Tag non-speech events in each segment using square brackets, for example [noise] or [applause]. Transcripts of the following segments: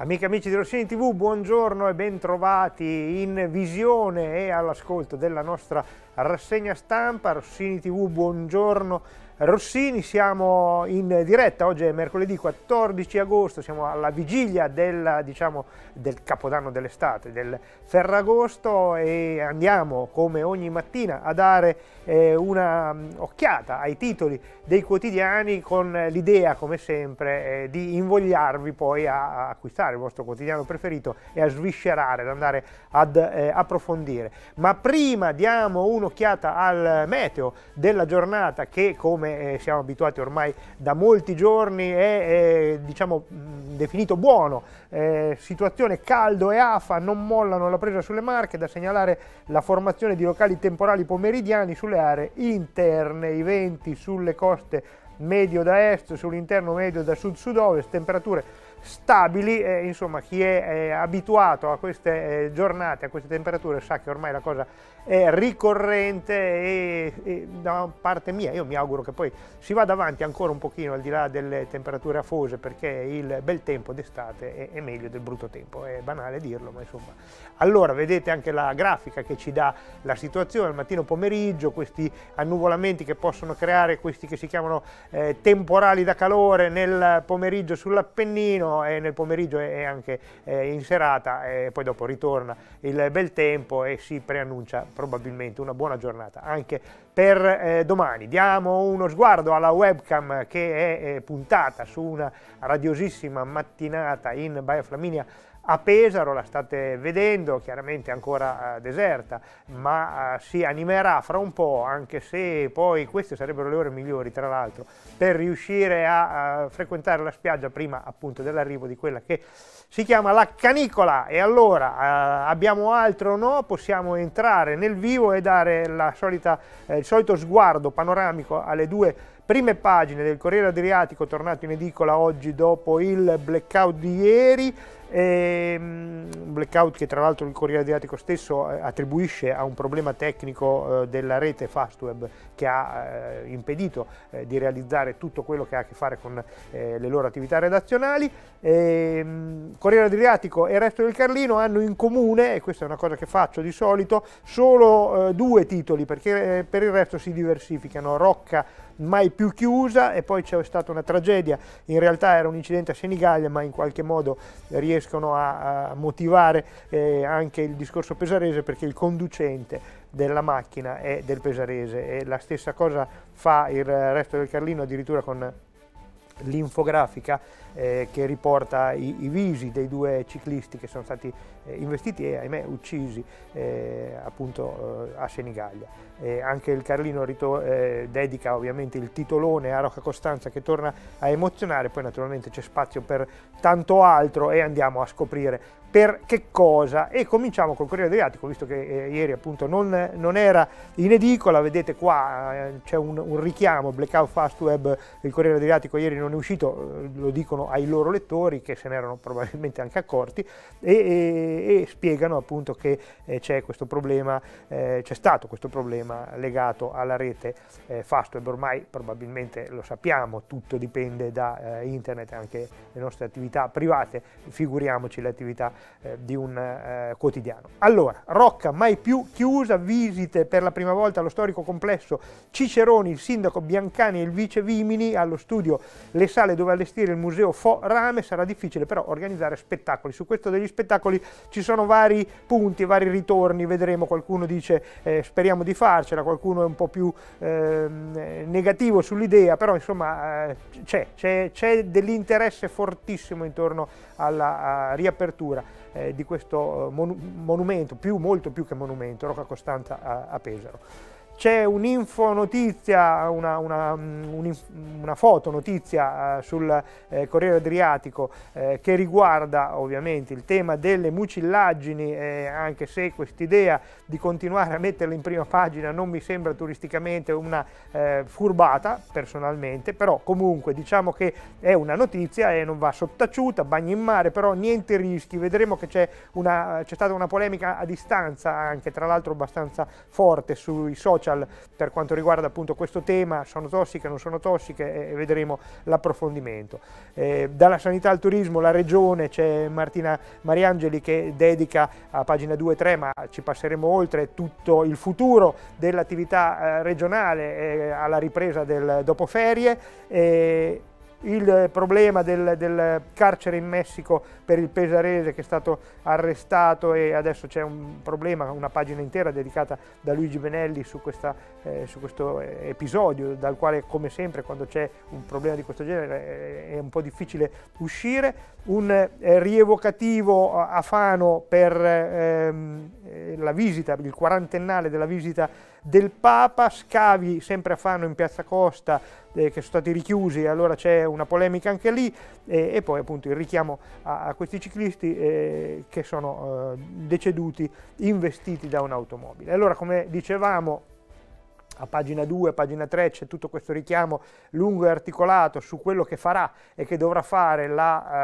Amiche e amici di Rossini TV, buongiorno e bentrovati in visione e all'ascolto della nostra rassegna stampa. Rossini TV, buongiorno Rossini, siamo in diretta, oggi è mercoledì 14 agosto, siamo alla vigilia del, diciamo, del capodanno dell'estate, del Ferragosto e andiamo come ogni mattina a dare eh, un'occhiata mm, ai titoli dei quotidiani con l'idea come sempre eh, di invogliarvi poi a, a, acquistare il vostro quotidiano preferito e a sviscerare, ad andare ad eh, approfondire. Ma prima diamo un'occhiata al meteo della giornata che come come eh, siamo abituati ormai da molti giorni, è, è diciamo, definito buono. Eh, situazione caldo e afa, non mollano la presa sulle marche, da segnalare la formazione di locali temporali pomeridiani sulle aree interne, i venti sulle coste medio da est, sull'interno medio da sud-sud-ovest, temperature stabili e insomma chi è, è abituato a queste eh, giornate, a queste temperature sa che ormai la cosa è ricorrente e, e, da parte mia io mi auguro che poi si vada avanti ancora un pochino al di là delle temperature afose perché il bel tempo d'estate è, è, meglio del brutto tempo, è banale dirlo ma insomma. Allora vedete anche la grafica che ci dà la situazione al mattino pomeriggio, questi annuvolamenti che possono creare questi che si chiamano eh, temporali da calore nel pomeriggio sull'Appennino, mattino e nel pomeriggio e anche in serata e poi dopo ritorna il bel tempo e si preannuncia probabilmente una buona giornata anche per eh, domani. Diamo uno sguardo alla webcam che è eh, puntata su una radiosissima mattinata in Baia Flaminia a Pesaro la state vedendo, chiaramente ancora eh, deserta, ma eh, si animerà fra un po', anche se poi queste sarebbero le ore migliori tra l'altro, per riuscire a, frequentare la spiaggia prima appunto dell'arrivo di quella che si chiama la canicola. E allora eh, abbiamo altro o no? Possiamo entrare nel vivo e dare solita, il solito sguardo panoramico alle due prime pagine del Corriere Adriatico tornato in edicola oggi dopo il blackout di ieri. Ehm, un blackout che tra l'altro il Corriere Adriatico stesso eh, attribuisce a un problema tecnico eh, della rete Fastweb che ha eh, impedito di realizzare tutto quello che ha a che fare con le loro attività redazionali. Ehm, Corriere Adriatico e il Resto del Carlino hanno in comune, e questa è una cosa che faccio di solito, solo due titoli perché per il resto si diversificano. Rocca mai più chiusa e poi c'è stata una tragedia, in realtà era un incidente a Senigallia ma in qualche modo riescono a, a motivare eh, anche il discorso pesarese perché il conducente della macchina è del pesarese e la stessa cosa fa il resto del Carlino addirittura con l'infografica eh, che riporta i, i, visi dei due ciclisti che sono stati eh, investiti e ahimè uccisi eh, appunto eh, a Senigallia. anche il Carlino eh, dedica ovviamente il titolone a Rocca Costanza che torna a emozionare, poi naturalmente c'è spazio per tanto altro e andiamo a scoprire per che cosa? E cominciamo col Corriere Adriatico, visto che eh, ieri appunto non, non, era in edicola, vedete qua eh, c'è un, un, richiamo, Blackout Fast Web, il Corriere Adriatico ieri non è uscito, eh, lo dicono ai loro lettori che se ne erano probabilmente anche accorti e, e, e spiegano appunto che eh, c'è questo problema, eh, c'è stato questo problema legato alla rete eh, Fast Web, ormai probabilmente lo sappiamo, tutto dipende da internet, anche le nostre attività private, figuriamoci le attività eh, di un eh, quotidiano. Allora, Rocca mai più chiusa, visite per la prima volta allo storico complesso Ciceroni, il sindaco Biancani e il vice Vimini, allo studio le sale dove allestire il museo Fo Rame, sarà difficile però organizzare spettacoli. Su questo degli spettacoli ci sono vari punti, vari ritorni, vedremo, qualcuno dice eh, speriamo di farcela, qualcuno è un po' più ehm, negativo sull'idea, però insomma eh, c'è, c'è dell'interesse fortissimo intorno alla riapertura eh, di questo eh, monu monumento, più, molto più che monumento, Rocca Costanza a, a Pesaro c'è un'info notizia, una, una, mm, un, una foto notizia eh, sul eh, Corriere Adriatico eh, che riguarda ovviamente il tema delle mucillaggini, anche se quest'idea di continuare a metterle in prima pagina non mi sembra turisticamente una eh, furbata personalmente, però comunque diciamo che è una notizia e non va sottaciuta, bagni in mare, però niente rischi, vedremo che c'è, stata una polemica a distanza anche tra l'altro abbastanza forte sui social social per quanto riguarda appunto questo tema, sono tossiche, non sono tossiche e vedremo l'approfondimento. Eh, dalla sanità al turismo, la regione, c'è Martina Mariangeli che dedica a pagina 2 e 3, ma ci passeremo oltre, tutto il futuro dell'attività eh, regionale eh, alla ripresa del dopo ferie. Eh, il eh, problema del, del, carcere in Messico per il pesarese che è stato arrestato e adesso c'è un problema, una pagina intera dedicata da Luigi Benelli su, questa, eh, su questo eh, episodio dal quale come sempre quando c'è un problema di questo genere eh, è un po' difficile uscire, un eh, rievocativo Fano per ehm, eh, la visita, il quarantennale della visita del Papa, scavi sempre a Fano in Piazza Costa eh, che sono stati richiusi, allora c'è una polemica anche lì eh, e poi appunto il richiamo a, a questi ciclisti eh, che sono eh, deceduti investiti da un'automobile. Allora come dicevamo a pagina 2, a pagina 3 c'è tutto questo richiamo lungo e articolato su quello che farà e che dovrà fare la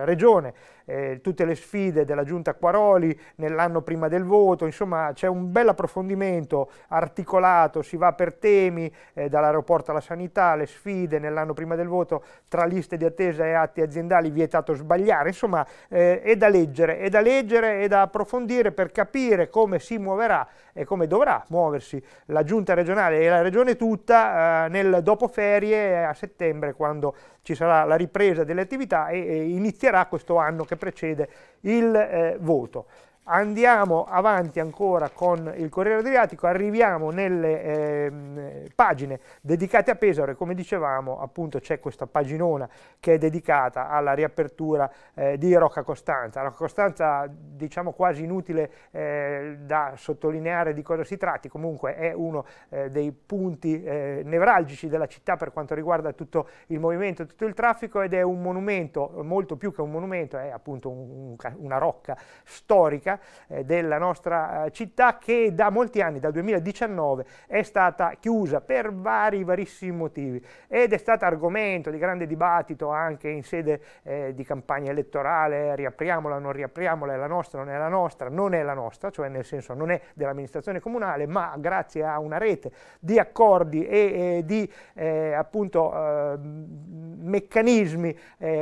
eh, regione eh, tutte le sfide della giunta Quaroli nell'anno prima del voto, insomma c'è un bel approfondimento articolato, si va per temi eh, dall'aeroporto alla sanità, le sfide nell'anno prima del voto tra liste di attesa e atti aziendali vietato sbagliare, insomma eh, è da leggere, è da leggere e da approfondire per capire come si muoverà e come dovrà muoversi la giunta regionale e la regione tutta eh, nel dopo ferie a settembre quando ci sarà la ripresa delle attività e, e inizierà questo anno che precede il eh, voto andiamo avanti ancora con il Corriere Adriatico, arriviamo nelle eh, pagine dedicate a Pesaro e come dicevamo appunto c'è questa paginona che è dedicata alla riapertura eh, di Rocca Costanza. Rocca Costanza diciamo quasi inutile eh, da sottolineare di cosa si tratti, comunque è uno eh, dei punti eh, nevralgici della città per quanto riguarda tutto il movimento, tutto il traffico ed è un monumento, molto più che un monumento, è appunto un, un, una rocca storica storica eh, della nostra eh, città che da molti anni, dal 2019, è stata chiusa per vari varissimi motivi ed è stata argomento di grande dibattito anche in sede eh, di campagna elettorale, riapriamola, non riapriamola, è la nostra, non è la nostra, non è la nostra, cioè nel senso non è dell'amministrazione comunale, ma grazie a una rete di accordi e, e di eh, appunto ehm, eh, meccanismi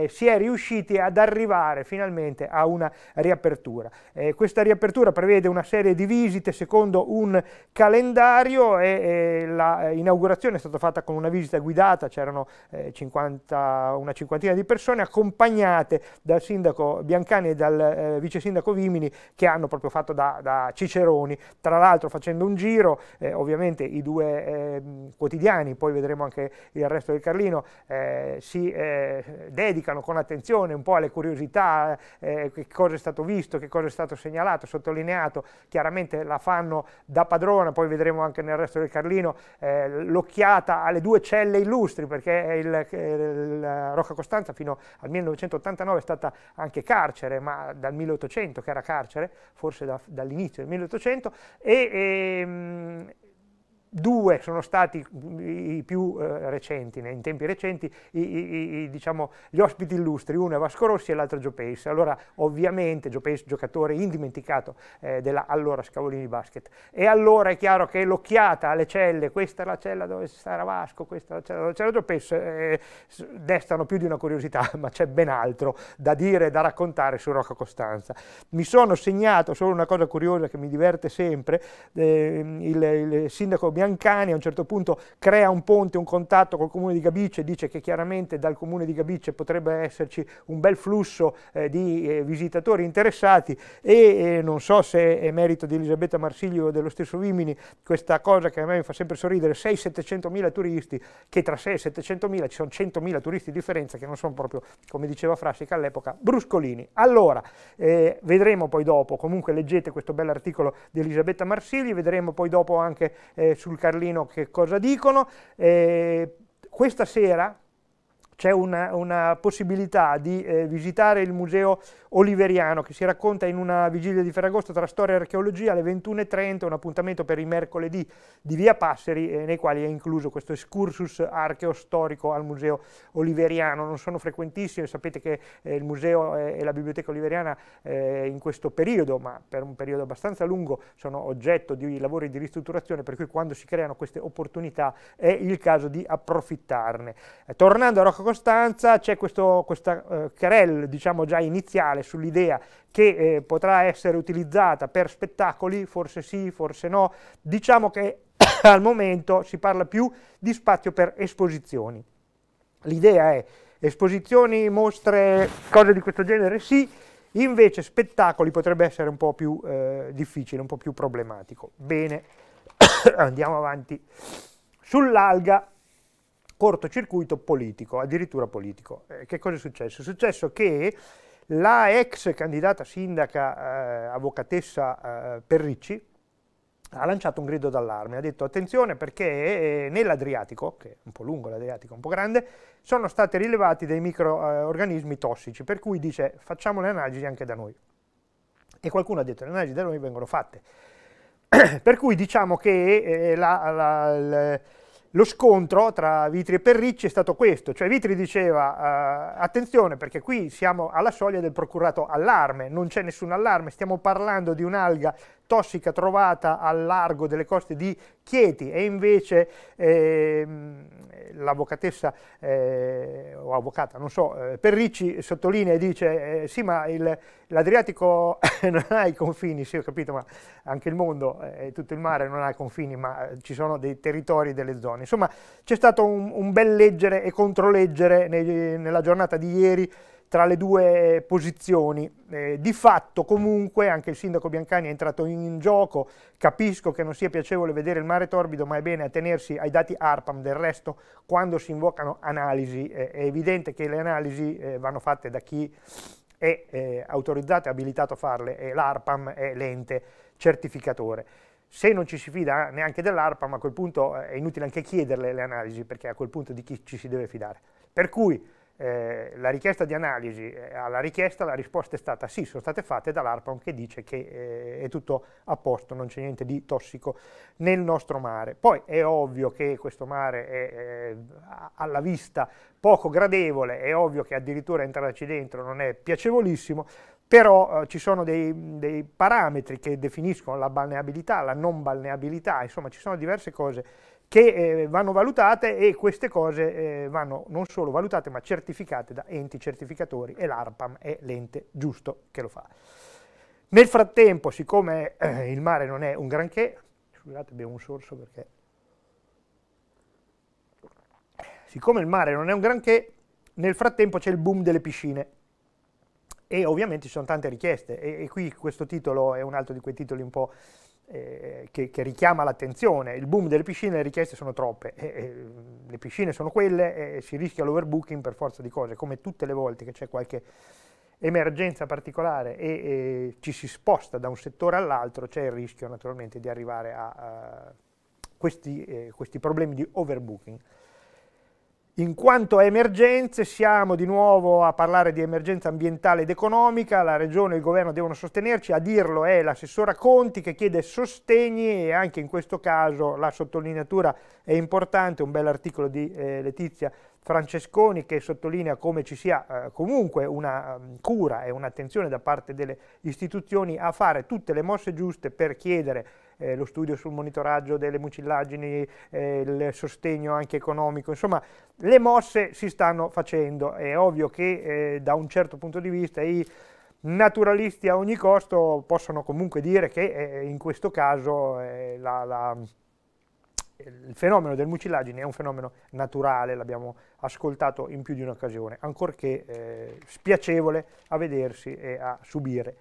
si è riusciti ad arrivare finalmente a una riapertura. Eh, questa riapertura prevede una serie di visite secondo un calendario e, e l'inaugurazione eh, è stata fatta con una visita guidata, c'erano eh, una cinquantina di persone accompagnate dal sindaco Biancani e dal eh, vice sindaco Vimini che hanno proprio fatto da, da Ciceroni, tra l'altro facendo un giro, eh, ovviamente i due ehm, quotidiani, poi vedremo anche il resto del Carlino, eh, si eh, dedicano con attenzione un po' alle curiosità, che cosa è stato visto, che cosa è stato segnalato, segnalato, sottolineato, chiaramente la fanno da padrona, poi vedremo anche nel resto del Carlino eh, l'occhiata alle due celle illustri perché il, il, eh, Rocca Costanza fino al 1989 è stata anche carcere, ma dal 1800 che era carcere, forse da, dall'inizio del 1800 e, e ehm, due sono stati i più eh, recenti, in tempi recenti, i, i, i, diciamo, gli ospiti illustri, uno è Vasco Rossi e l'altro è Joe Pace. Allora ovviamente Joe Pace giocatore indimenticato eh, della allora Scavolini Basket. E allora è chiaro che l'occhiata alle celle, questa è la cella dove sarà Vasco, questa è la cella dove c'era Joe Pace, eh, destano più di una curiosità, [laughs] ma c'è ben altro da dire e da raccontare su Rocca Costanza. Mi sono segnato solo una cosa curiosa che mi diverte sempre, ehm, il, il sindaco Bianco Biancani a un certo punto crea un ponte, un contatto col comune di Gabice, dice che chiaramente dal comune di Gabice potrebbe esserci un bel flusso eh, di eh, visitatori interessati e eh, non so se è merito di Elisabetta Marsiglio o dello stesso Vimini questa cosa che a me mi fa sempre sorridere, 6-700 mila turisti, che tra 6 e 700 mila ci sono 100 mila turisti di differenza che non sono proprio, come diceva Frassica all'epoca, bruscolini. Allora, eh, vedremo poi dopo, comunque leggete questo bell'articolo di Elisabetta Marsigli, vedremo poi dopo anche eh, su sul Carlino che cosa dicono. Eh, questa sera c'è una, una, possibilità di eh, visitare il museo oliveriano che si racconta in una vigilia di Ferragosto tra storia e archeologia alle 21.30, un appuntamento per i mercoledì di Via Passeri eh, nei quali è incluso questo excursus archeostorico al museo oliveriano, non sono frequentissime, sapete che eh, il museo e la biblioteca oliveriana eh, in questo periodo, ma per un periodo abbastanza lungo, sono oggetto di lavori di ristrutturazione, per cui quando si creano queste opportunità è il caso di approfittarne. Eh, tornando a Rocco circostanza c'è questa eh, querel, diciamo già iniziale, sull'idea che eh, potrà essere utilizzata per spettacoli, forse sì, forse no, diciamo che [coughs] al momento si parla più di spazio per esposizioni. L'idea è esposizioni, mostre, cose di questo genere sì, invece spettacoli potrebbe essere un po' più eh, difficile, un po' più problematico. Bene, [coughs] andiamo avanti. Sull'alga cortocircuito politico, addirittura politico. Eh, che cosa è successo? È successo che la ex candidata sindaca eh, avvocatessa eh, Perricci ha lanciato un grido d'allarme, ha detto attenzione perché eh, nell'Adriatico, che è un po' lungo l'Adriatico, un po' grande, sono stati rilevati dei microorganismi eh, tossici, per cui dice facciamo le analisi anche da noi. E qualcuno ha detto le analisi da noi vengono fatte. [clears throat] per cui diciamo che eh, la, la, la lo scontro tra Vitri e Perricci è stato questo, cioè Vitri diceva eh, attenzione perché qui siamo alla soglia del procurato allarme, non c'è nessun allarme, stiamo parlando di un'alga tossica trovata al largo delle coste di Chieti e invece eh, l'avvocatessa eh, o avvocata, non so, eh, Perricci sottolinea e dice eh, sì ma l'Adriatico [laughs] non ha i confini, sì ho capito ma anche il mondo eh, e tutto il mare non ha confini ma eh, ci sono dei territori, delle zone. Insomma c'è stato un, un bel leggere e controleggere nei, nella giornata di ieri tra le due posizioni. Eh, di fatto comunque anche il sindaco Biancani è entrato in gioco, capisco che non sia piacevole vedere il mare torbido ma è bene attenersi ai dati ARPAM, del resto quando si invocano analisi eh, è evidente che le analisi eh, vanno fatte da chi è eh, autorizzato e abilitato a farle e l'ARPAM è l'ente certificatore. Se non ci si fida neanche dell'ARPAM a quel punto eh, è inutile anche chiederle le analisi perché a quel punto di chi ci si deve fidare. Per cui eh, la richiesta di analisi eh, alla richiesta, la risposta è stata sì, sono state fatte dall'ARPAM che dice che eh, è tutto a posto, non c'è niente di tossico nel nostro mare. Poi è ovvio che questo mare è eh, alla vista poco gradevole, è ovvio che addirittura entrarci dentro non è piacevolissimo, però eh, ci sono dei, dei, parametri che definiscono la balneabilità, la non balneabilità, insomma ci sono diverse cose che eh, vanno valutate e queste cose eh, vanno non solo valutate ma certificate da enti certificatori e l'ARPAM è l'ente giusto che lo fa. Nel frattempo, siccome eh, il mare non è un granché, scusate abbiamo un sorso perché, siccome il mare non è un granché, nel frattempo c'è il boom delle piscine e ovviamente ci sono tante richieste e, e qui questo titolo è un altro di quei titoli un po' eh, che, che, richiama l'attenzione. Il boom delle piscine, le richieste sono troppe, e, eh, e, eh, le piscine sono quelle e eh, si rischia l'overbooking per forza di cose, come tutte le volte che c'è qualche emergenza particolare e, e, ci si sposta da un settore all'altro, c'è il rischio naturalmente di arrivare a, a questi, eh, questi problemi di overbooking. In quanto a emergenze, siamo di nuovo a parlare di emergenza ambientale ed economica, la Regione e il Governo devono sostenerci, a dirlo è l'assessora Conti che chiede sostegni e anche in questo caso la sottolineatura è importante, un bel articolo di eh, Letizia Francesconi che sottolinea come ci sia eh, comunque una mm, cura e un'attenzione da parte delle istituzioni a fare tutte le mosse giuste per chiedere eh, lo studio sul monitoraggio delle mucillaggini, eh, il sostegno anche economico, insomma le mosse si stanno facendo, è ovvio che eh, da un certo punto di vista i naturalisti a ogni costo possono comunque dire che eh, in questo caso eh, la, la il fenomeno del mucillagine è un fenomeno naturale, l'abbiamo ascoltato in più di un'occasione, ancorché eh, spiacevole a vedersi e a subire.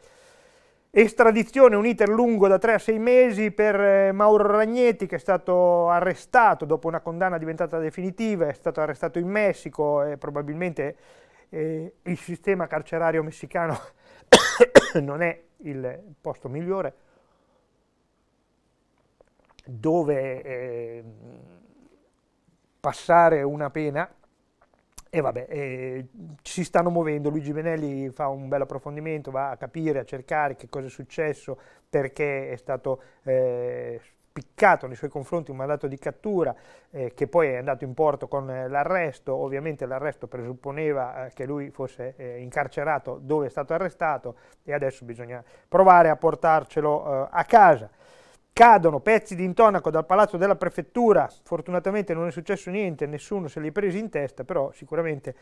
Estradizione, un iter lungo da 3 a 6 mesi per eh, Mauro Ragnetti che è stato arrestato dopo una condanna diventata definitiva, è stato arrestato in Messico e probabilmente eh, il sistema carcerario messicano [coughs] non è il posto migliore dove eh, passare una pena e vabbè, eh, si stanno muovendo, Luigi Benelli fa un bel approfondimento, va a capire, a cercare che cosa è successo, perché è stato eh, spiccato nei suoi confronti un mandato di cattura eh, che poi è andato in porto con eh, l'arresto, ovviamente l'arresto presupponeva eh, che lui fosse eh, incarcerato dove è stato arrestato e adesso bisogna provare a portarcelo a casa cadono pezzi di intonaco dal palazzo della prefettura, fortunatamente non è successo niente, nessuno se li è presi in testa, però sicuramente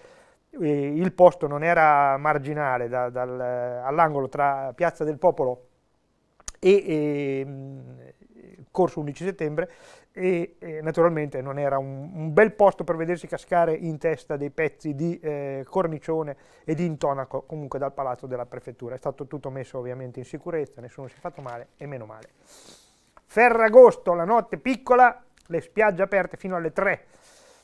eh, il posto non era marginale da, dal, all'angolo tra Piazza del Popolo e, e ehm, corso 11 settembre e, e eh, naturalmente non era un, un, bel posto per vedersi cascare in testa dei pezzi di eh, cornicione e di intonaco comunque dal palazzo della prefettura. È stato tutto messo ovviamente in sicurezza, nessuno si è fatto male e meno male. Ferragosto, la notte piccola, le spiagge aperte fino alle 3.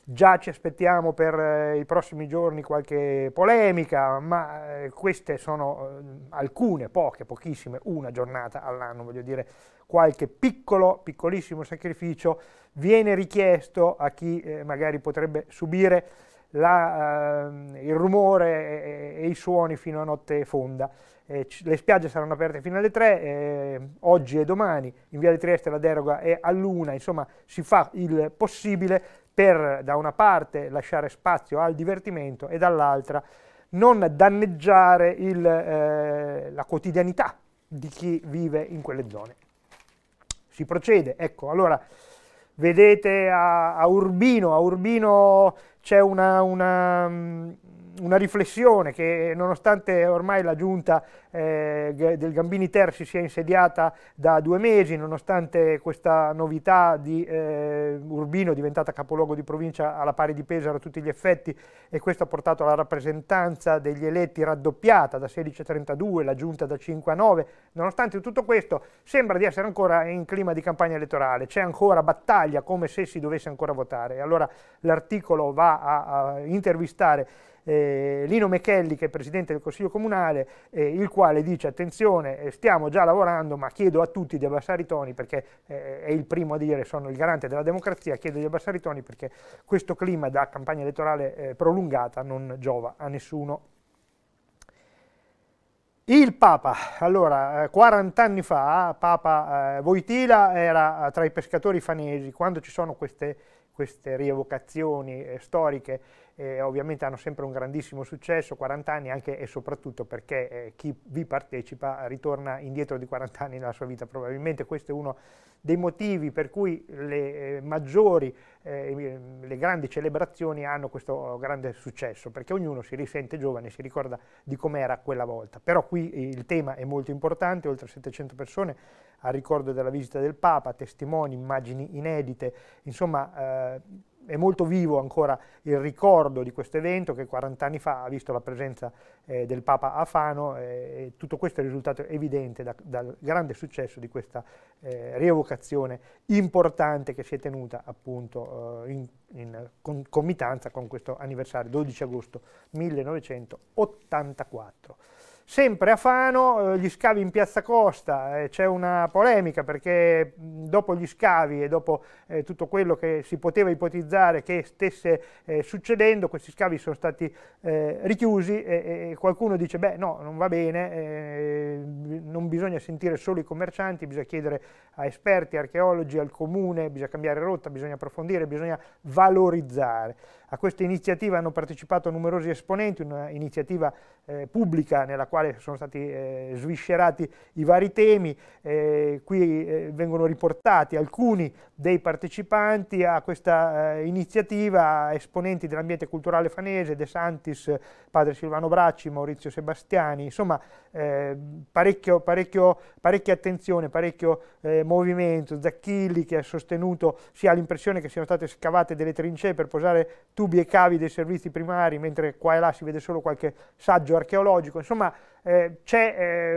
Già ci aspettiamo per eh, i prossimi giorni qualche polemica, ma eh, queste sono eh, alcune, poche, pochissime, una giornata all'anno, voglio dire, qualche piccolo, piccolissimo sacrificio viene richiesto a chi eh, magari potrebbe subire la, ehm, il rumore e, e i suoni fino a notte fonda eh, le spiagge saranno aperte fino alle 3, eh, oggi e domani, in via di Trieste la deroga è all'una, insomma si fa il possibile per da una parte lasciare spazio al divertimento e dall'altra non danneggiare il, eh, la quotidianità di chi vive in quelle zone. Si procede, ecco, allora vedete a, a Urbino, a Urbino c'è una, una mm, una riflessione che nonostante ormai la giunta eh, del Gambini Ter si sia insediata da due mesi, nonostante questa novità di eh, Urbino diventata capoluogo di provincia alla pari di Pesaro a tutti gli effetti e questo ha portato alla rappresentanza degli eletti raddoppiata da 16 a 32, la giunta da 5 a 9, nonostante tutto questo sembra di essere ancora in clima di campagna elettorale, c'è ancora battaglia come se si dovesse ancora votare. Allora l'articolo va a, a intervistare eh, Lino Mechelli che è presidente del Consiglio Comunale, eh, il quale dice attenzione eh, stiamo già lavorando ma chiedo a tutti di abbassare i toni perché eh, è il primo a dire sono il garante della democrazia, chiedo di abbassare i toni perché questo clima da campagna elettorale eh, prolungata non giova a nessuno. Il Papa, allora, 40 anni fa, Papa eh, Voitila era tra i pescatori fanesi, quando ci sono queste, queste rievocazioni eh, storiche eh, ovviamente hanno sempre un grandissimo successo, 40 anni anche e soprattutto perché eh, chi vi partecipa ritorna indietro di 40 anni nella sua vita, probabilmente questo è uno dei motivi per cui le eh, maggiori, eh, le grandi celebrazioni hanno questo grande successo, perché ognuno si risente giovane, si ricorda di com'era quella volta. Però qui il tema è molto importante, oltre 700 persone a ricordo della visita del Papa, testimoni, immagini inedite, insomma eh, è molto vivo ancora il ricordo di questo evento che 40 anni fa ha visto la presenza eh, del Papa a Fano eh, e tutto questo è risultato evidente da, dal grande successo di questa eh, rievocazione importante che si è tenuta appunto eh, in, in concomitanza con questo anniversario 12 agosto 1984. Sempre a Fano, eh, gli scavi in Piazza Costa, eh, c'è una polemica perché dopo gli scavi e dopo eh, tutto quello che si poteva ipotizzare che stesse succedendo, questi scavi sono stati richiusi e, qualcuno dice beh no, non va bene, non bisogna sentire solo i commercianti, bisogna chiedere a esperti, archeologi, al comune, bisogna cambiare rotta, bisogna approfondire, bisogna valorizzare. A questa iniziativa hanno partecipato numerosi esponenti, un'iniziativa pubblica nella quale quale sono stati eh, sviscerati i vari temi, eh, qui eh, vengono riportati alcuni dei partecipanti a questa eh, iniziativa, esponenti dell'ambiente culturale fanese, De Santis, padre Silvano Bracci, Maurizio Sebastiani, insomma eh, parecchio, parecchio, parecchia attenzione, parecchio eh, movimento, Zacchilli che ha sostenuto si ha l'impressione che siano state scavate delle trincee per posare tubi e cavi dei servizi primari, mentre qua e là si vede solo qualche saggio archeologico, insomma eh, c'è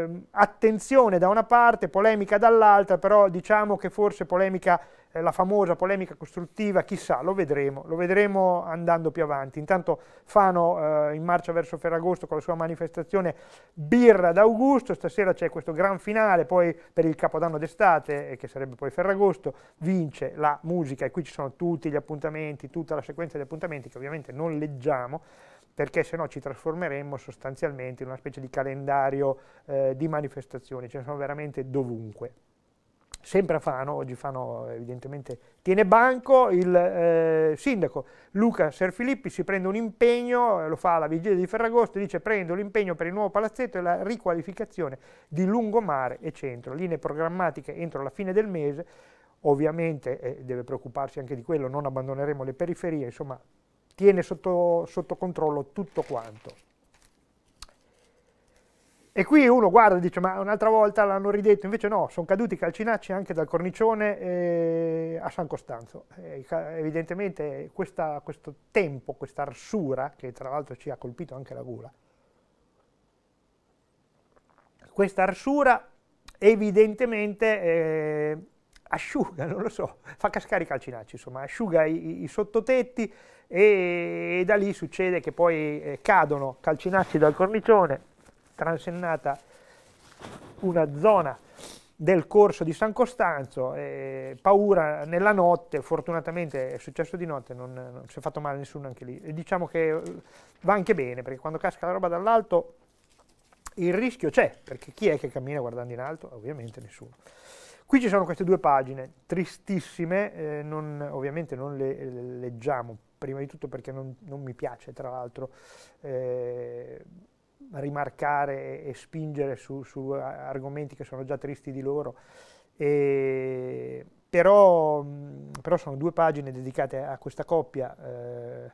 eh, attenzione da una parte, polemica dall'altra, però diciamo che forse polemica, eh, la famosa polemica costruttiva, chissà, lo vedremo, lo vedremo andando più avanti. Intanto Fano eh, in marcia verso Ferragosto con la sua manifestazione Birra d'Augusto, stasera c'è questo gran finale, poi per il Capodanno d'estate, eh, che sarebbe poi Ferragosto, vince la musica e qui ci sono tutti gli appuntamenti, tutta la sequenza di appuntamenti che ovviamente non leggiamo, perché se no ci trasformeremmo sostanzialmente in una specie di calendario eh, di manifestazioni, ce ne sono veramente dovunque. Sempre a Fano, oggi Fano evidentemente tiene banco, il eh, sindaco Luca Serfilippi si prende un impegno, eh, lo fa alla vigilia di Ferragosto, dice prendo l'impegno per il nuovo palazzetto e la riqualificazione di lungomare e centro, linee programmatiche entro la fine del mese, ovviamente eh, deve preoccuparsi anche di quello, non abbandoneremo le periferie, insomma tiene sotto, sotto controllo tutto quanto. E qui uno guarda e dice ma un'altra volta l'hanno ridetto, invece no, sono caduti i calcinacci anche dal cornicione eh, a San Costanzo. Eh, evidentemente questa, questo tempo, questa arsura, che tra l'altro ci ha colpito anche la gola, questa arsura evidentemente eh, asciuga, non lo so, fa cascare i calcinacci, insomma asciuga i, i sottotetti, e, e da lì succede che poi eh, cadono calcinacci dal cornicione, transennata una zona del corso di San Costanzo, eh, paura nella notte, fortunatamente è successo di notte, non, non si è fatto male a nessuno anche lì. E diciamo che eh, va anche bene, perché quando casca la roba dall'alto il rischio c'è, perché chi è che cammina guardando in alto? Ovviamente nessuno. Qui ci sono queste due pagine, tristissime, eh, non, ovviamente non le, le leggiamo prima di tutto perché non, non mi piace tra l'altro eh, rimarcare e spingere su, su, argomenti che sono già tristi di loro, e, però, però, sono due pagine dedicate a questa coppia eh,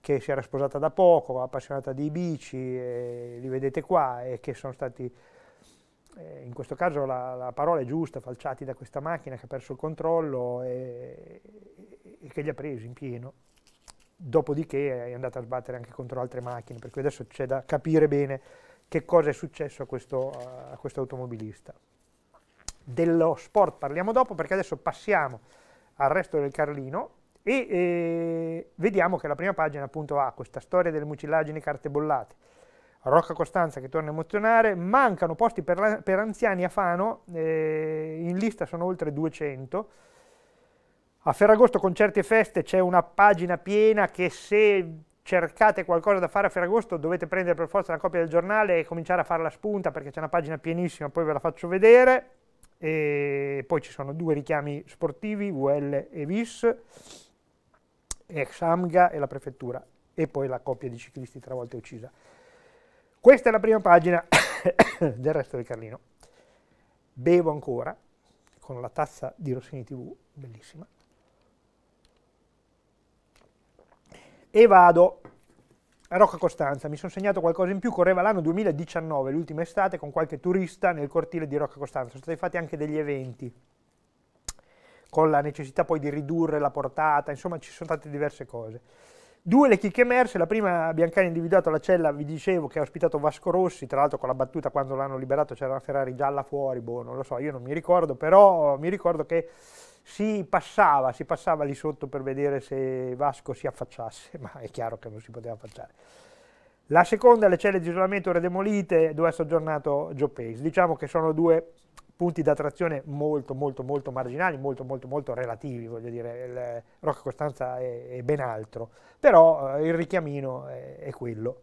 che si era sposata da poco, appassionata di bici, li vedete qua e che sono stati eh, in questo caso la, la, parola è giusta, falciati da questa macchina che ha perso il controllo e, e che li ha presi in pieno dopodiché è andata a sbattere anche contro altre macchine, per cui adesso c'è da capire bene che cosa è successo a questo, a questo automobilista. Dello sport parliamo dopo perché adesso passiamo al resto del Carlino e eh, vediamo che la prima pagina appunto ha questa storia delle mucillagini carte bollate. Rocca Costanza che torna a emozionare, mancano posti per, per anziani a Fano, eh, in lista sono oltre 200, a Ferragosto Concerti e Feste c'è una pagina piena che se cercate qualcosa da fare a Ferragosto dovete prendere per forza la copia del giornale e cominciare a fare la spunta perché c'è una pagina pienissima, poi ve la faccio vedere. E poi ci sono due richiami sportivi, VL e VIS, ex AMGA e la prefettura e poi la coppia di ciclisti tre volte uccisa. Questa è la prima pagina [coughs] del resto del Carlino. Bevo ancora con la tazza di Rossini TV, bellissima. e vado a Rocca Costanza, mi sono segnato qualcosa in più, correva l'anno 2019, l'ultima estate, con qualche turista nel cortile di Rocca Costanza, sono stati fatti anche degli eventi, con la necessità poi di ridurre la portata, insomma ci sono state diverse cose. Due le chicche emerse, la prima Biancani ha individuato la cella, vi dicevo, che ha ospitato Vasco Rossi, tra l'altro con la battuta quando l'hanno liberato c'era la Ferrari gialla fuori, boh, non lo so, io non mi ricordo, però mi ricordo che si passava, si passava lì sotto per vedere se Vasco si affacciasse, [laughs] ma è chiaro che non si poteva affacciare. La seconda, le celle di isolamento redemolite, dove è soggiornato Joe Pace. Diciamo che sono due punti d'attrazione molto, molto, molto marginali, molto, molto, molto relativi, voglio dire, il Rocca Costanza è, è ben altro, però eh, il richiamino è, è quello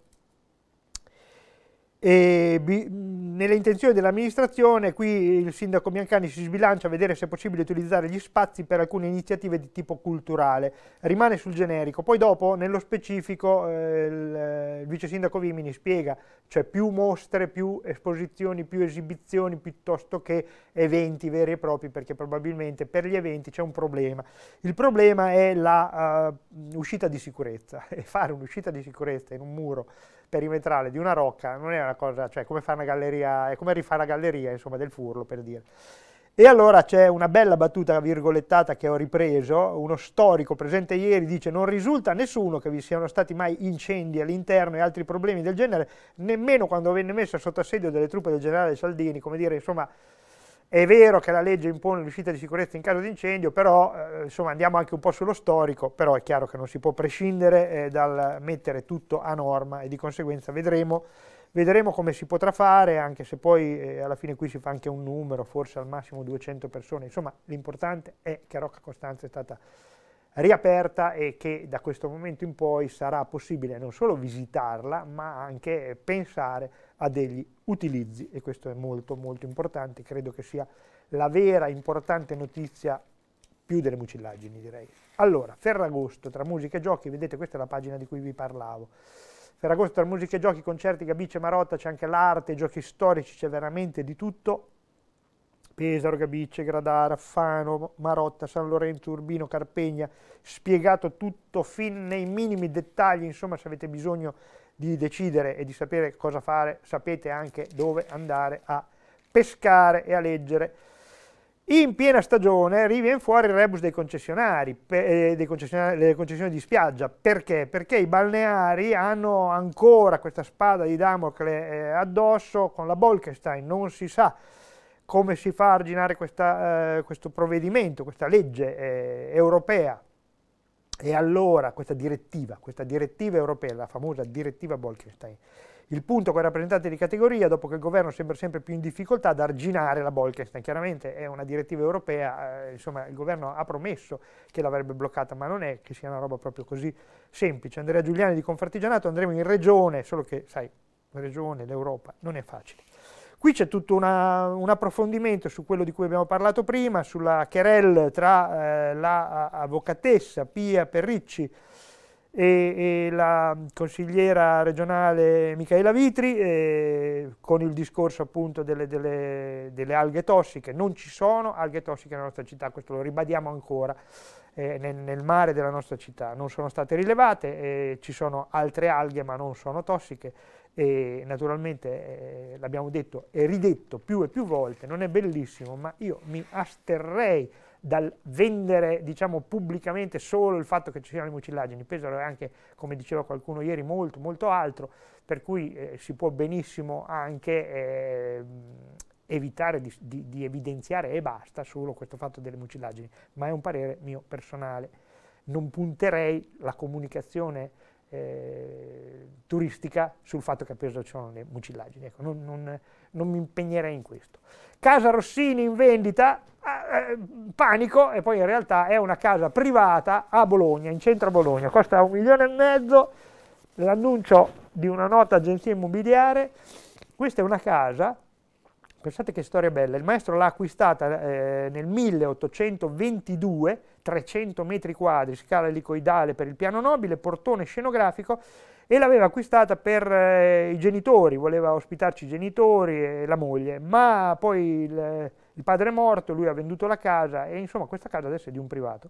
nelle intenzioni dell'amministrazione qui il sindaco Biancani si sbilancia a vedere se è possibile utilizzare gli spazi per alcune iniziative di tipo culturale, rimane sul generico, poi dopo nello specifico eh, il, vice sindaco Vimini spiega, cioè più mostre, più esposizioni, più esibizioni piuttosto che eventi veri e propri perché probabilmente per gli eventi c'è un problema. Il problema è l'uscita eh, uh, di sicurezza e [laughs] fare un'uscita di sicurezza in un muro perimetrale di una rocca non è una cosa, cioè come fare una galleria, è come rifare la galleria insomma del furlo per dire. E allora c'è una bella battuta virgolettata che ho ripreso, uno storico presente ieri dice non risulta a nessuno che vi siano stati mai incendi all'interno e altri problemi del genere, nemmeno quando venne messa sotto assedio delle truppe del generale Saldini, come dire insomma è vero che la legge impone l'uscita di sicurezza in caso di incendio, però eh, insomma, andiamo anche un po' sullo storico, però è chiaro che non si può prescindere eh, dal mettere tutto a norma e di conseguenza vedremo, vedremo come si potrà fare, anche se poi eh, alla fine qui si fa anche un numero, forse al massimo 200 persone, insomma l'importante è che Rocca Costanza è stata riaperta e che da questo momento in poi sarà possibile non solo visitarla, ma anche pensare a degli utilizzi e questo è molto molto importante, credo che sia la vera importante notizia più delle mucillaggini direi. Allora, Ferragosto tra musica e giochi, vedete questa è la pagina di cui vi parlavo. Ferragosto tra musica e giochi, concerti, gabice, marotta, c'è anche l'arte, giochi storici, c'è veramente di tutto. Pesaro, Gabice, Gradara, Fano, Marotta, San Lorenzo, Urbino, Carpegna, spiegato tutto fin nei minimi dettagli, insomma se avete bisogno di decidere e di sapere cosa fare, sapete anche dove andare a pescare e a leggere. In piena stagione riviene fuori il rebus dei concessionari, eh, dei concessionari, delle concessioni di spiaggia. Perché? Perché i balneari hanno ancora questa spada di Damocle eh, addosso con la Bolkestein, non si sa come si fa a arginare questa, eh, questo provvedimento, questa legge eh, europea e allora questa direttiva, questa direttiva europea, la famosa direttiva Bolkestein, il punto con i rappresentanti di categoria, dopo che il governo sembra sempre più in difficoltà ad arginare la Bolkestein, chiaramente è una direttiva europea, eh, insomma il governo ha promesso che l'avrebbe bloccata, ma non è che sia una roba proprio così semplice. Andrea Giuliani di Confartigianato, andremo in regione, solo che sai, la regione, l'Europa, non è facile. Qui c'è tutto una, un approfondimento su quello di cui abbiamo parlato prima, sulla querelle tra eh, la Pia Perricci e, e, la consigliera regionale Michaela Vitri, eh, con il discorso appunto delle, delle, delle, alghe tossiche. Non ci sono alghe tossiche nella nostra città, questo lo ribadiamo ancora. Eh, nel, nel, mare della nostra città non sono state rilevate, eh, ci sono altre alghe ma non sono tossiche e naturalmente eh, l'abbiamo detto e ridetto più e più volte, non è bellissimo, ma io mi asterrei dal vendere diciamo, pubblicamente solo il fatto che ci siano le mucillagini, Pesaro è anche, come diceva qualcuno ieri, molto molto altro, per cui eh, si può benissimo anche eh, evitare di, di, di evidenziare e basta solo questo fatto delle mucillagini, ma è un parere mio personale. Non punterei la comunicazione eh, turistica sul fatto che a Peso ci sono le mucillagini. Ecco, non, non, non, mi impegnerei in questo. Casa Rossini in vendita, ah, eh, panico, e poi in realtà è una casa privata a Bologna, in centro a Bologna, costa un milione e mezzo, l'annuncio di una nota agenzia immobiliare, questa è una casa, pensate che storia bella, il maestro l'ha acquistata eh, nel 1822, 300 metri quadri, scala elicoidale per il piano nobile, portone scenografico e l'aveva acquistata per eh, i genitori, voleva ospitarci i genitori e la moglie, ma poi il, il padre è morto, lui ha venduto la casa e insomma questa casa adesso è di un privato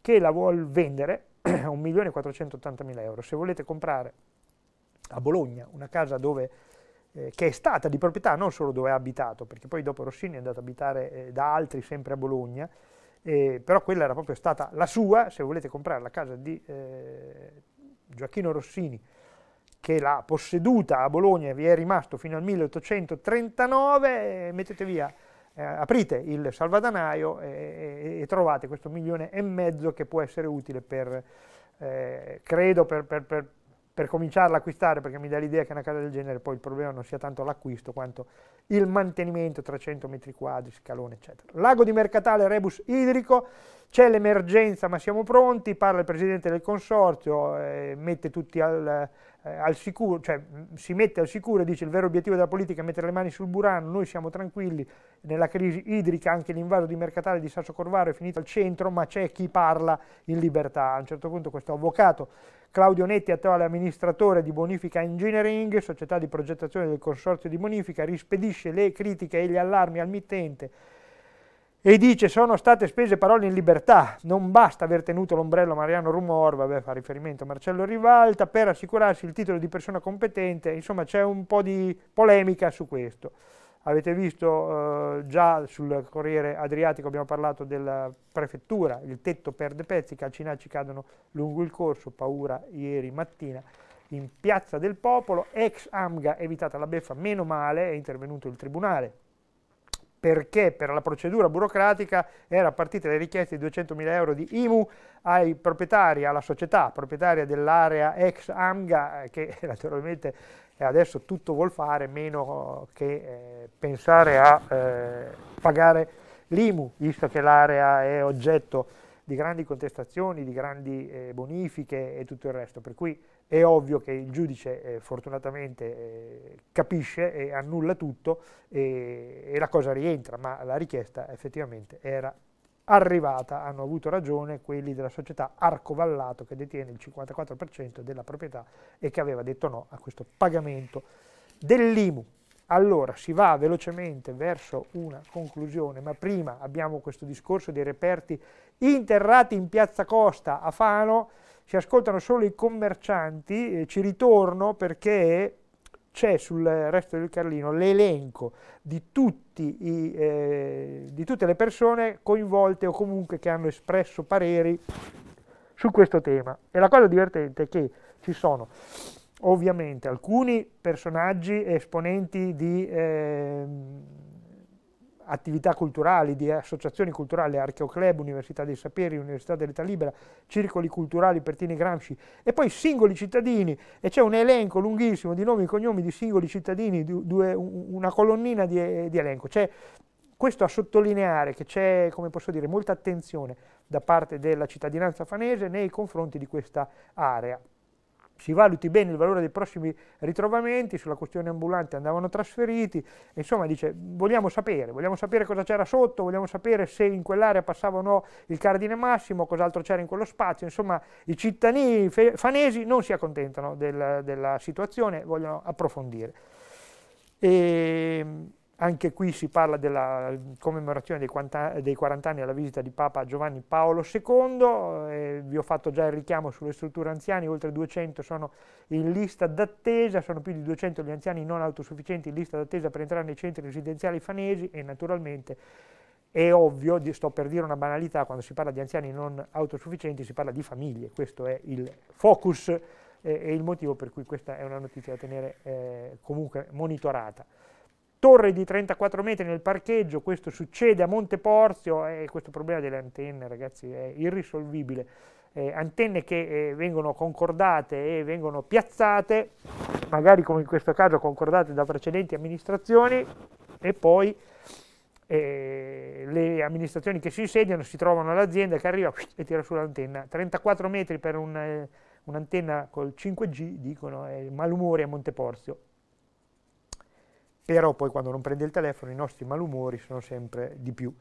che la vuole vendere [clears throat] a 1.480.000 euro. Se volete comprare a Bologna una casa dove eh, che è stata di proprietà non solo dove ha abitato, perché poi dopo Rossini è andato a abitare eh, da altri sempre a Bologna, eh, però quella era proprio stata la sua, se volete comprare la casa di eh, Gioacchino Rossini, che l'ha posseduta a Bologna e vi è rimasto fino al 1839, eh, mettete via, eh, aprite il salvadanaio e, eh, e, eh, e, trovate questo milione e mezzo che può essere utile per, credo, per, per, per per cominciarla ad acquistare, perché mi dà l'idea che una casa del genere poi il problema non sia tanto l'acquisto quanto il mantenimento, 300 metri quadri, scalone, eccetera. Lago di Mercatale, rebus idrico, c'è l'emergenza ma siamo pronti, parla il presidente del consorzio, eh, mette tutti al, eh, al sicuro, cioè si mette al sicuro e dice il vero obiettivo della politica è mettere le mani sul burano, noi siamo tranquilli, nella crisi idrica anche l'invaso di Mercatale di Sasso Corvaro è finito al centro, ma c'è chi parla in libertà. A un certo punto questo avvocato Claudio Netti, attuale amministratore di Bonifica Engineering, società di progettazione del Consorzio di Bonifica, rispedisce le critiche e gli allarmi al mittente e dice sono state spese parole in libertà, non basta aver tenuto l'ombrello Mariano Rumor, vabbè fa riferimento a Marcello Rivalta, per assicurarsi il titolo di persona competente, insomma c'è un po' di polemica su questo. Avete visto eh, già sul Corriere Adriatico abbiamo parlato della prefettura, il tetto perde pezzi, i calcinacci cadono lungo il corso, paura ieri mattina in Piazza del Popolo, ex Amga evitata la beffa, meno male è intervenuto il Tribunale perché per la procedura burocratica era partita le richieste di 200.000 euro di IMU ai proprietari, alla società proprietaria dell'area ex AMGA, eh, che [laughs] naturalmente e adesso tutto vuol fare meno eh, che eh, pensare a eh, pagare l'IMU, visto che l'area è oggetto di grandi contestazioni, di grandi eh, bonifiche e tutto il resto, per cui è ovvio che il giudice eh, fortunatamente eh, capisce e annulla tutto e, e la cosa rientra, ma la richiesta effettivamente era arrivata hanno avuto ragione quelli della società Arcovallato che detiene il 54% della proprietà e che aveva detto no a questo pagamento dell'IMU. Allora si va velocemente verso una conclusione, ma prima abbiamo questo discorso dei reperti interrati in Piazza Costa a Fano, si ascoltano solo i commercianti, eh, ci ritorno perché c'è sul resto del Carlino l'elenco di, i, eh, di tutte le persone coinvolte o comunque che hanno espresso pareri su questo tema. E la cosa divertente è che ci sono ovviamente alcuni personaggi esponenti di... Eh, attività culturali, di associazioni culturali, Archeoclub, Università dei Saperi, Università dell'Età Libera, circoli culturali Pertini Gramsci e poi singoli cittadini e c'è un elenco lunghissimo di nomi e cognomi di singoli cittadini, due, una colonnina di, di elenco. C'è questo a sottolineare che c'è, come posso dire, molta attenzione da parte della cittadinanza fanese nei confronti di questa area si valuti bene il valore dei prossimi ritrovamenti, sulla questione ambulante andavano trasferiti, insomma dice vogliamo sapere, vogliamo sapere cosa c'era sotto, vogliamo sapere se in quell'area passava o no il cardine massimo, cos'altro c'era in quello spazio, insomma i cittadini fanesi non si accontentano del, della situazione, vogliono approfondire. E, ehm, anche qui si parla della commemorazione dei, quanta, dei 40 anni alla visita di Papa Giovanni Paolo II, eh, vi ho fatto già il richiamo sulle strutture anziane, oltre 200 sono in lista d'attesa, sono più di 200 gli anziani non autosufficienti in lista d'attesa per entrare nei centri residenziali fanesi e naturalmente è ovvio, sto per dire una banalità, quando si parla di anziani non autosufficienti si parla di famiglie, questo è il focus eh, e il motivo per cui questa è una notizia da tenere eh, comunque monitorata torre di 34 metri nel parcheggio, questo succede a Monteporzio, eh, questo problema delle antenne ragazzi è irrisolvibile, eh, antenne che eh, vengono concordate e vengono piazzate, magari come in questo caso concordate da precedenti amministrazioni e poi eh, le amministrazioni che si insediano si trovano all'azienda che arriva [laughs] e tira su l'antenna. 34 metri per eh, un'antenna col 5G dicono è malumore a Monteporzio però poi quando non prende il telefono i nostri malumori sono sempre di più.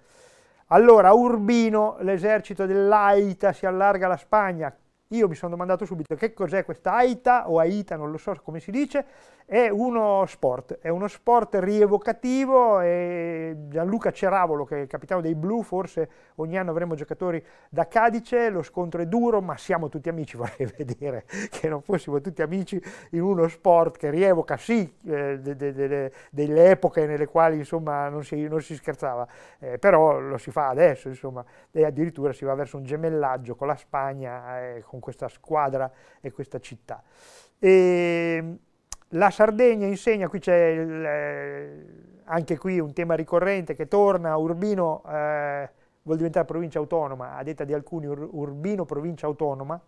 Allora, Urbino, l'esercito dell'Aita si allarga alla Spagna, io mi sono domandato subito che cos'è questa AITA o AITA, non lo so come si dice, è uno sport, è uno sport rievocativo e Gianluca Ceravolo che è il capitano dei Blu, forse ogni anno avremo giocatori da Cadice, lo scontro è duro ma siamo tutti amici, [laughs] vorrei vedere che non fossimo tutti amici in uno sport che rievoca sì eh, de, de, de, delle epoche nelle quali insomma non si, non si scherzava, eh, però lo si fa adesso insomma e addirittura si va verso un gemellaggio con la Spagna e eh, con questa squadra e questa città. E ehm, la Sardegna insegna, qui c'è eh, anche qui un tema ricorrente che torna, Urbino eh, vuol diventare provincia autonoma, a detta di alcuni Ur Urbino provincia autonoma,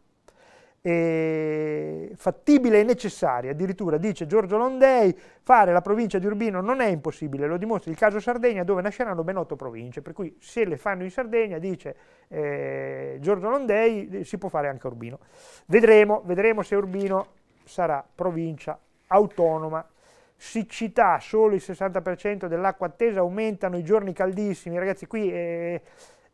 eh, fattibile e necessaria. Addirittura dice Giorgio Londei, fare la provincia di Urbino non è impossibile, lo dimostra il caso Sardegna dove nasceranno ben otto province, per cui se le fanno in Sardegna, dice eh, Giorgio Londei, si può fare anche Urbino. Vedremo, vedremo se Urbino sarà provincia autonoma. Siccità, solo il 60% dell'acqua attesa, aumentano i giorni caldissimi, ragazzi qui... Eh,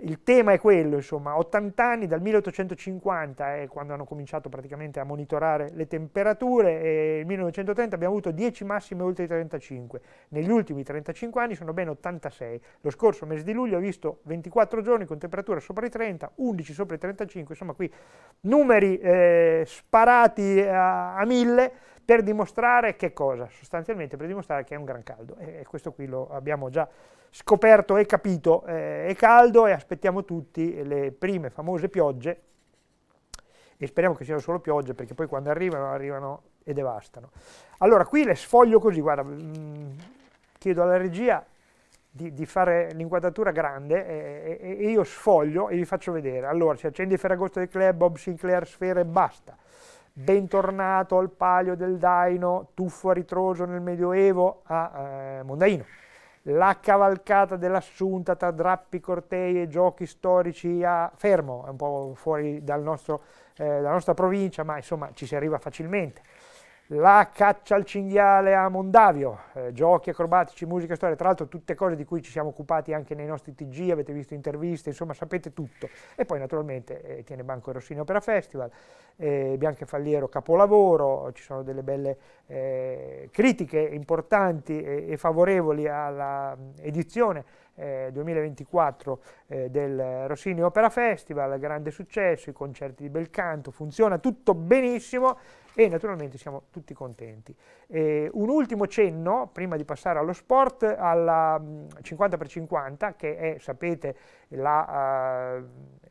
il tema è quello, insomma, 80 anni, dal 1850 è eh, quando hanno cominciato praticamente a monitorare le temperature e nel 1930 abbiamo avuto 10 massime oltre i 35, negli ultimi 35 anni sono ben 86, lo scorso mese di luglio ho visto 24 giorni con temperature sopra i 30, 11 sopra i 35, insomma qui numeri eh, sparati a, a mille, per dimostrare che cosa? Sostanzialmente per dimostrare che è un gran caldo e, questo qui lo abbiamo già scoperto e capito, eh, è caldo e aspettiamo tutti le prime famose piogge e speriamo che siano solo piogge perché poi quando arrivano arrivano e devastano. Allora qui le sfoglio così, guarda, mh, mm, chiedo alla regia di, di fare l'inquadratura grande e, e, e, io sfoglio e vi faccio vedere. Allora si accende il ferragosto del club, Bob Sinclair, Sfera e basta bentornato al palio del Daino, tuffo a ritroso nel Medioevo a eh, Mondaino, la cavalcata dell'Assunta tra drappi, cortei e giochi storici a Fermo, è un po' fuori dal nostro, eh, dalla nostra provincia, ma insomma ci si arriva facilmente la caccia al cinghiale a Mondavio, eh, giochi acrobatici, musica, e storia, tra l'altro tutte cose di cui ci siamo occupati anche nei nostri TG, avete visto interviste, insomma sapete tutto. E poi naturalmente eh, tiene banco il Rossini Opera Festival, eh, Bianca Falliero capolavoro, ci sono delle belle eh, critiche importanti e, e favorevoli alla mm, edizione 2024 eh, eh, del Rossini Opera Festival, grande successo, i concerti di bel canto, funziona tutto benissimo e naturalmente siamo tutti contenti. Eh, un ultimo cenno, prima di passare allo sport, alla 50x50, mm, che è, sapete, la, eh,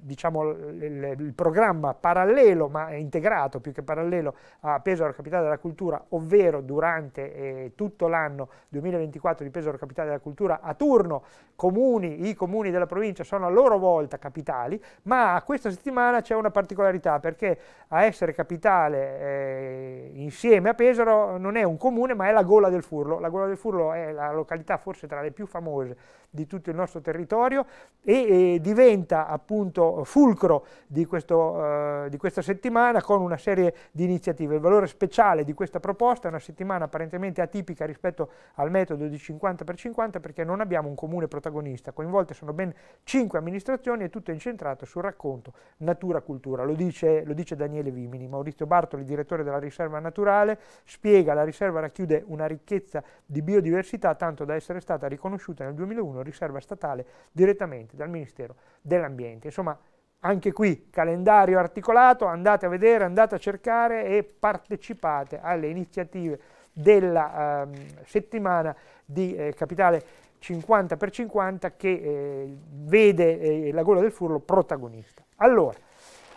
diciamo, il, il, programma parallelo, ma integrato più che parallelo a Pesaro Capitale della Cultura, ovvero durante eh, tutto l'anno 2024 di Pesaro Capitale della Cultura, a turno comuni, i comuni della provincia sono a loro volta capitali, ma questa settimana c'è una particolarità perché a essere capitale eh, insieme a Pesaro non è un comune ma è la Gola del Furlo, la Gola del Furlo è la località forse tra le più famose di tutto il nostro territorio e, e diventa appunto fulcro di, questo, eh, di, questa settimana con una serie di iniziative. Il valore speciale di questa proposta è una settimana apparentemente atipica rispetto al metodo di 50 per 50 perché non abbiamo un comune protagonista, coinvolte sono ben 5 amministrazioni e tutto è incentrato sul racconto natura-cultura, lo lo dice Daniele Vimini. Maurizio Bartoli, direttore della riserva naturale, spiega che la riserva racchiude una ricchezza di biodiversità tanto da essere stata riconosciuta nel 2001 1 riserva statale direttamente dal Ministero dell'Ambiente. Insomma, anche qui calendario articolato, andate a vedere, andate a cercare e partecipate alle iniziative della eh, settimana di eh, Capitale 50 per 50 che eh, vede eh, la gola del furlo protagonista. Allora,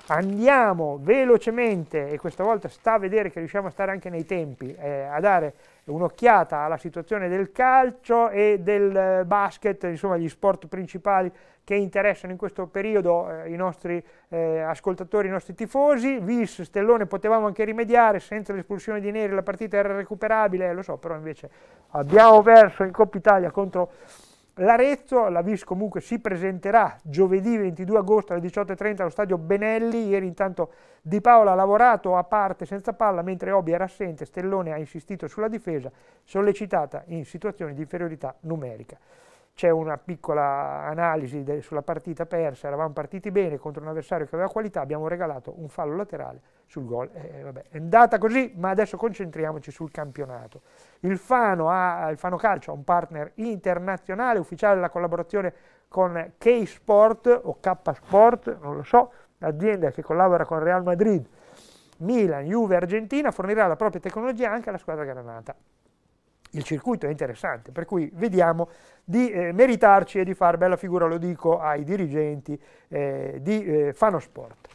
andiamo velocemente, e questa volta sta a vedere che riusciamo a stare anche nei tempi, eh, a dare un'occhiata alla situazione del calcio e del eh, basket, insomma gli sport principali che interessano in questo periodo eh, i nostri eh, ascoltatori, i nostri tifosi. Vis, Stellone, potevamo anche rimediare senza l'espulsione di Neri, la partita era recuperabile, lo so, però invece abbiamo perso in Coppa Italia contro L'Arezzo, la Vis comunque si presenterà giovedì 22 agosto alle 18.30 allo stadio Benelli, ieri intanto Di Paola ha lavorato a parte senza palla mentre Obi era assente, Stellone ha insistito sulla difesa sollecitata in situazioni di inferiorità numerica c'è una piccola analisi sulla partita persa, eravamo partiti bene contro un avversario che aveva qualità, abbiamo regalato un fallo laterale sul gol, eh, vabbè, è andata così, ma adesso concentriamoci sul campionato. Il Fano, ha, il Fano Calcio ha un partner internazionale, ufficiale della collaborazione con K-Sport o K-Sport, non lo so, l'azienda che collabora con Real Madrid, Milan, Juve, Argentina, fornirà la propria tecnologia anche alla squadra granata il circuito è interessante, per cui vediamo di eh, meritarci e di far bella figura, lo dico ai dirigenti eh, di eh, Fanosport.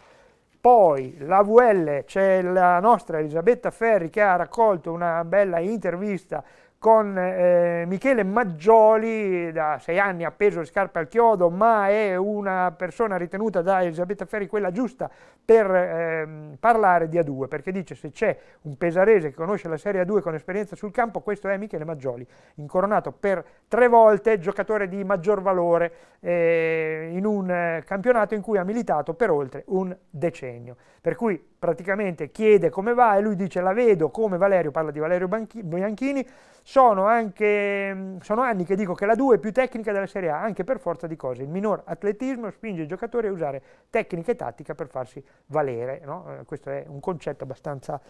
Poi la VL c'è la nostra Elisabetta Ferri che ha raccolto una bella intervista con eh, Michele Maggioli, da sei anni appeso le scarpe al chiodo, ma è una persona ritenuta da Elisabetta Ferri quella giusta per eh, parlare di A2, perché dice se c'è un pesarese che conosce la Serie A2 con esperienza sul campo, questo è Michele Maggioli, incoronato per tre volte giocatore di maggior valore eh, in un eh, campionato in cui ha militato per oltre un decennio. Per cui praticamente chiede come va e lui dice la vedo come Valerio, parla di Valerio Bianchini, sono, anche, sono anni che dico che la 2 è più tecnica della Serie A, anche per forza di cose. Il minor atletismo spinge i giocatori a usare tecnica e tattica per farsi valere, no? Eh, questo è un concetto abbastanza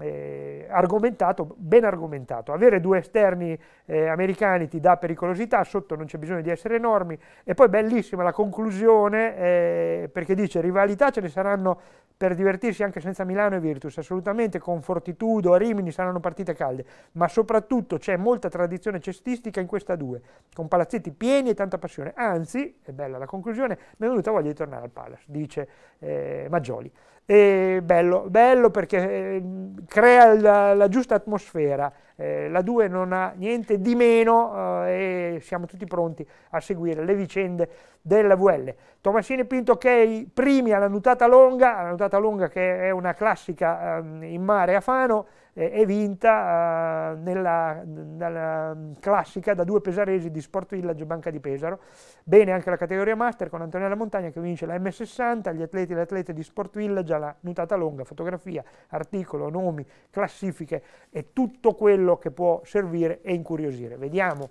eh, argomentato, ben argomentato. Avere due esterni eh, americani ti dà pericolosità, sotto non c'è bisogno di essere enormi. E poi bellissima la conclusione eh, perché dice rivalità ce ne saranno per divertirsi anche senza Milano e Virtus, assolutamente con Fortitudo, a Rimini saranno partite calde, ma soprattutto c'è molta tradizione cestistica in questa due, con palazzetti pieni e tanta passione. Anzi, è bella la conclusione, mi è venuta voglia di tornare al Palace, dice eh, Maggioli. E bello, bello perché eh, crea la, la giusta atmosfera, eh, la 2 non ha niente di meno eh, e siamo tutti pronti a seguire le vicende della VL. e Pinto che è i primi alla nutata longa, la nutata longa che è una classica eh, in mare a Fano, è vinta eh, nella, nella, classica da due pesaresi di Sport Village e Banca di Pesaro. Bene anche la categoria Master con Antonella Montagna che vince la M60, gli atleti e le atlete di Sport Village la nutata longa, fotografia, articolo, nomi, classifiche e tutto quello che può servire e incuriosire. Vediamo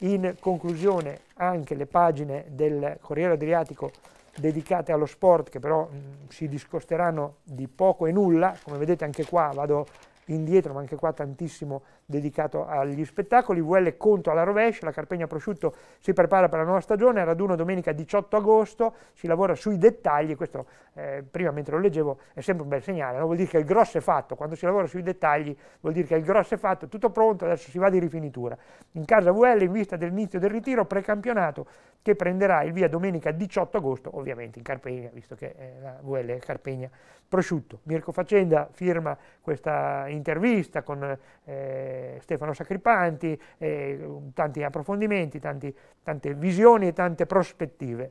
in conclusione anche le pagine del Corriere Adriatico dedicate allo sport che però mh, mm, si discosteranno di poco e nulla, come vedete anche qua vado indietro, ma anche qua tantissimo dedicato agli spettacoli, VL Conto alla rovescia, la Carpegna Prosciutto si prepara per la nuova stagione, raduno domenica 18 agosto, si lavora sui dettagli, questo eh, prima mentre lo leggevo è sempre un bel segnale, no? vuol dire che il grosso è fatto, quando si lavora sui dettagli vuol dire che il grosso è fatto, tutto pronto, adesso si va di rifinitura. In casa VL in vista dell'inizio del ritiro precampionato che prenderà il via domenica 18 agosto, ovviamente in Carpegna, visto che eh, la VL è Carpegna Prosciutto. Mirko Facenda firma questa intervista con... Eh, Stefano Sacripanti, eh, tanti approfondimenti, tanti, tante visioni e tante prospettive.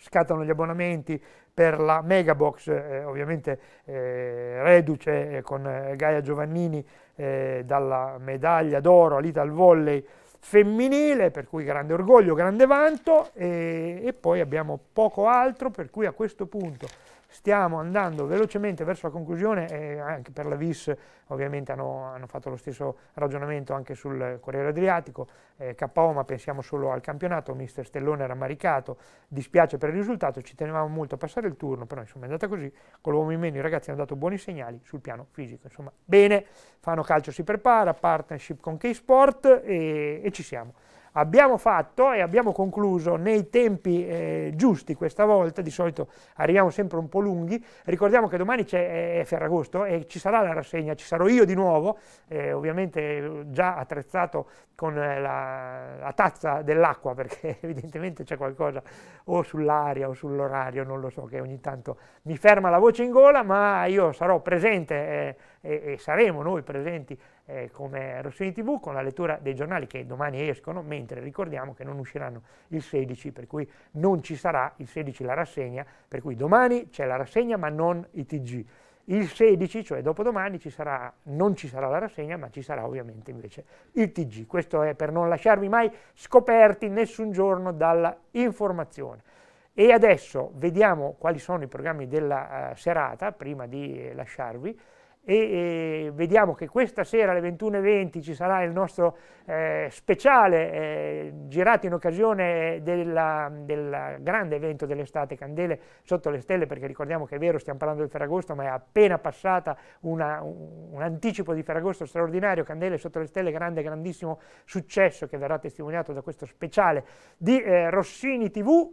Scattano gli abbonamenti per la Megabox, eh, ovviamente eh, reduce eh, con eh, Gaia Giovannini dalla medaglia d'oro all'Ital Volley femminile, per cui grande orgoglio, grande vanto, e, e poi abbiamo poco altro, per cui a questo punto stiamo andando velocemente verso la conclusione e anche per la VIS ovviamente hanno, hanno fatto lo stesso ragionamento anche sul Corriere Adriatico, eh, KO ma pensiamo solo al campionato, mister Stellone rammaricato, dispiace per il risultato, ci tenevamo molto a passare il turno, però insomma è andata così, con l'uomo in meno i ragazzi hanno dato buoni segnali sul piano fisico, insomma bene, Fano Calcio si prepara, partnership con K-Sport e, e ci siamo abbiamo fatto e abbiamo concluso nei tempi eh, giusti questa volta, di solito arriviamo sempre un po' lunghi, ricordiamo che domani c'è Ferragosto e ci sarà la rassegna, ci sarò io di nuovo, eh, ovviamente già attrezzato con la, la tazza dell'acqua perché [laughs] evidentemente c'è qualcosa o sull'aria o sull'orario, non lo so, che ogni tanto mi ferma la voce in gola, ma io sarò presente. Eh, e, e saremo noi presenti eh, come Rossini TV con la lettura dei giornali che domani escono, mentre ricordiamo che non usciranno il 16, per cui non ci sarà il 16 la rassegna, per cui domani c'è la rassegna ma non i TG. Il 16, cioè dopodomani, ci sarà, non ci sarà la rassegna, ma ci sarà ovviamente invece il TG. Questo è per non lasciarvi mai scoperti nessun giorno dalla informazione. E adesso vediamo quali sono i programmi della uh, serata, prima di eh, lasciarvi e, vediamo che questa sera alle 21.20 ci sarà il nostro eh, speciale eh, girato in occasione della, del grande evento dell'estate Candele sotto le stelle perché ricordiamo che è vero stiamo parlando del Ferragosto ma è appena passata una, un, un, anticipo di Ferragosto straordinario Candele sotto le stelle grande grandissimo successo che verrà testimoniato da questo speciale di eh, Rossini TV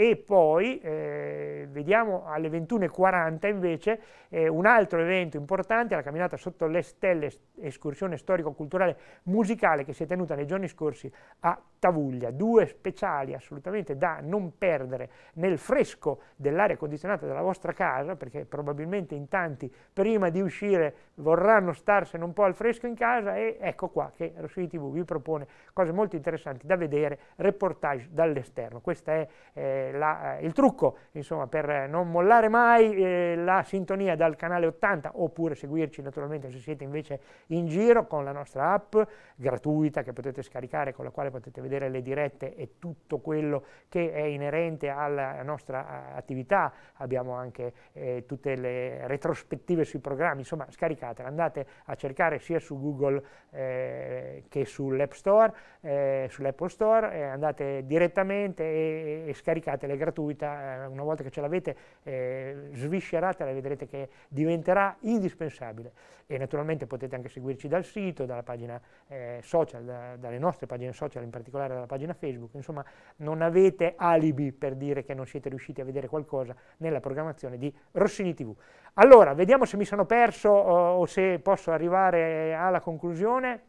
e poi eh, vediamo alle 21.40 invece eh, un altro evento importante, la camminata sotto le stelle, escursione storico-culturale musicale che si è tenuta nei giorni scorsi a Tavuglia, due speciali assolutamente da non perdere nel fresco dell'aria condizionata della vostra casa, perché probabilmente in tanti prima di uscire vorranno starsene un po' al fresco in casa e ecco qua che Rossini TV vi propone cose molto interessanti da vedere, reportage dall'esterno. Questa è eh, eh, il trucco insomma, per non mollare mai eh, la sintonia dal canale 80 oppure seguirci naturalmente se siete invece in giro con la nostra app gratuita che potete scaricare con la quale potete vedere le dirette e tutto quello che è inerente alla nostra eh, attività abbiamo anche eh, tutte le retrospettive sui programmi insomma scaricatele andate a cercare sia su Google eh, che sull'App Store eh, sull'Apple Store andate direttamente e, e scaricate scaricatela, è gratuita, eh, una volta che ce l'avete eh, svisceratela e vedrete che diventerà indispensabile. E naturalmente potete anche seguirci dal sito, dalla pagina eh, social, da, dalle nostre pagine social, in particolare dalla pagina Facebook, insomma non avete alibi per dire che non siete riusciti a vedere qualcosa nella programmazione di Rossini TV. Allora, vediamo se mi sono perso o, eh, o se posso arrivare alla conclusione,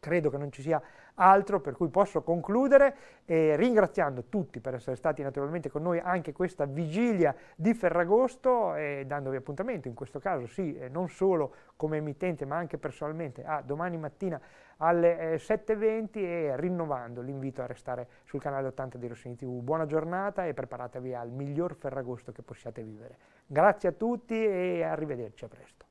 credo che non ci sia altro, per cui posso concludere eh, ringraziando tutti per essere stati naturalmente con noi anche questa vigilia di Ferragosto e dandovi appuntamento in questo caso sì, eh, non solo come emittente ma anche personalmente a domani mattina alle eh, 7.20 e rinnovando l'invito a restare sul canale 80 di Rossini TV. Buona giornata e preparatevi al miglior Ferragosto che possiate vivere. Grazie a tutti e arrivederci a presto.